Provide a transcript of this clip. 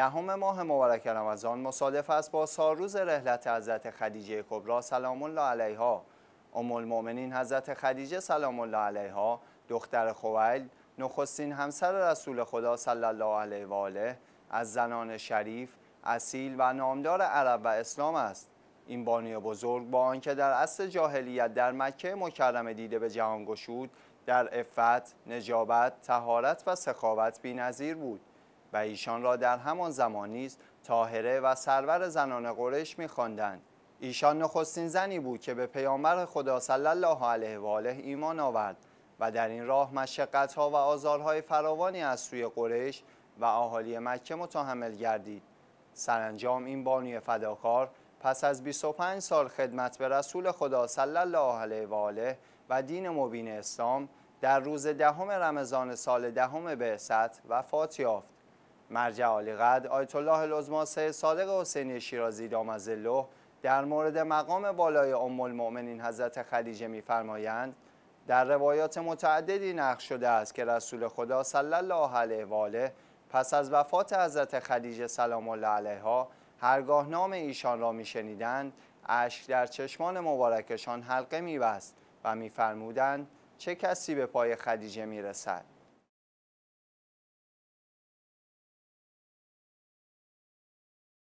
دهم ماه مبارک رمضان مصادف است با روز رحلت حضرت خدیجه کبرا سلام الله علیها ام المؤمنین حضرت خدیجه سلام الله علیها دختر خویل نخستین همسر رسول خدا صلی الله علیه و آله از زنان شریف اصیل و نامدار عرب و اسلام است این بانی بزرگ با آنکه در اصل جاهلیت در مکه مکرمه دیده به جهان گشود در افت، نجابت، تهارت و سخاوت بینظیر بود و ایشان را در همان زمان نیز طاهره و سرور زنان قریش می‌خواندند ایشان نخستین زنی بود که به پیامبر خدا صلی الله علیه و آله ایمان آورد و در این راه مشقت‌ها و آزارهای فراوانی از سوی قرش و اهالی مکه متحمل گردید سرانجام این بانوی فداکار پس از 25 سال خدمت به رسول خدا صلی الله علیه و آله و دین مبین اسلام در روز دهم رمضان سال دهم بعثت وفات یافت مرجع عالی قد آیت الله لزماسه صادق حسینی شیرازی الله در مورد مقام بالای ام المؤمنین حضرت خدیجه میفرمایند در روایات متعددی نقش شده است که رسول خدا صلی الله علیه و آله پس از وفات حضرت خدیجه سلام الله علیها هرگاه نام ایشان را میشنیدند اشک در چشمان مبارکشان حلقه میبست و میفرمودند چه کسی به پای خدیجه میرسد